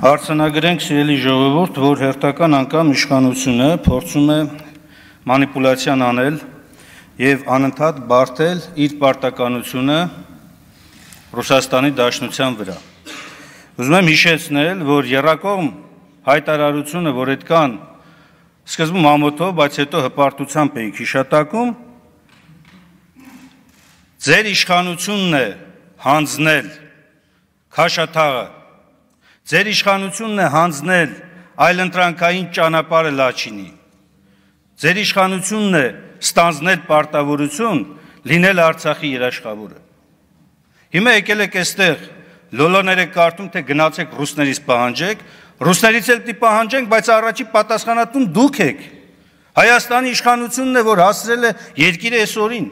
Արցանագրենք սիրելի ժողովուրդ, որ հերթական անգամ իշխանությունը փորձում է մանիպուլացիան անել եւ անընդհատ բարթել իր պարտականությունը Ռուսաստանի Դաշնության վրա։ Ուզում եմ հիշեցնել, որ Երակոմ հայտարարությունը, որ այդքան սկզբում ամոթով, բայց հետո հպարտությամբ էինք հիշատակում, ձեր իշխանությունն է հանձնել քաշաթաղը Ձեր իշխանությունն է հանձնել այլընտրանքային ճանապարհը Լաչինի։ Ձեր իշխանությունն է ստանձնել պարտավորություն լինել Արցախի երաշխավորը։ Հիմա եկել եք այստեղ լոլոները կարդում թե գնացեք ռուսներից պահանջեք, ռուսներից էլ պիտի պահանջենք, բայց առաջի պատասխանատուն դուք եք։ Հայաստանի իշխանությունն է, որ հասրել է երկիրը այսօրին։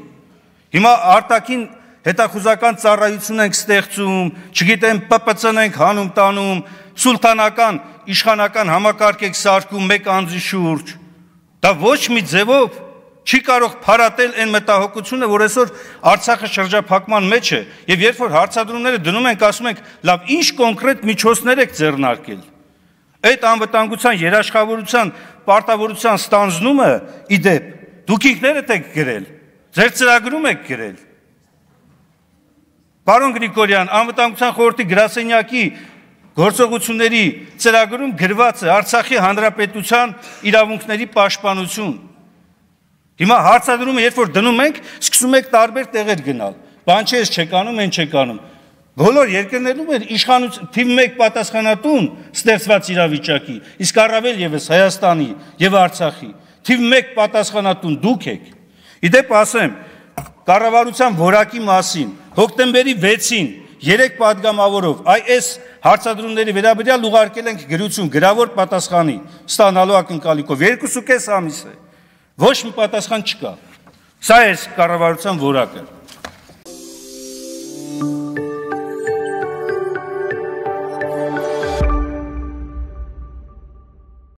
Հիմա արտաքին հետախուզական ծառայություն ենք ստեղծում, չգիտեմ ՊՊՑ-ն ենք հանում տանում, սուլտանական իշխանական համակարգ ենք սարքում մեկ անձի շուրջ։ Դա ոչ մի ձևով չի կարող փարատել այն մտահոգությունը, որ այսօր Արցախը շրջափակման մեջ է, եւ երբ որ հարցադրումները դնում ենք, ասում ենք, լավ, ինչ կոնկրետ միջոցներ եք ձեռնարկել։ Այդ անվտանգության երաշխավորության պարտավորության ստանձնումը ի դեպ դուք ինքներդ եք գրել, ձեր ծրագրում եք գրել։ Պարոն Գրիգորյան, անվտանգության խորհրդի գրասենյակի գործողությունների ծրագրում գրված է Արցախի հանրապետության իրավունքների պաշտպանություն։ Հիմա հարցադրումը, երբ որ դնում ենք, սկսում եք տարբեր տեղեր գնալ։ Բան չես չեք անում, են չեք անում։ Բոլոր երկրներում էր իշխանություն թիվ 1 պատասխանատուն ստեղծված իրավիճակի, իսկ առավել եւս Հայաստանի եւ Արցախի թիվ 1 պատասխանատուն դուք եք։ Իդեպ ասեմ, կառավարության ворակի մասին հոկտեմբերի 6-ին երեք падգամավորով այ այս հարցադրումների վերաբերյալ ուղարկել ենք գրություն գրավոր պատասխանի ստանալու ակնկալիքով 2.5 ամիս է ոչ մի պատասխան չկա սա է կառավարության որակը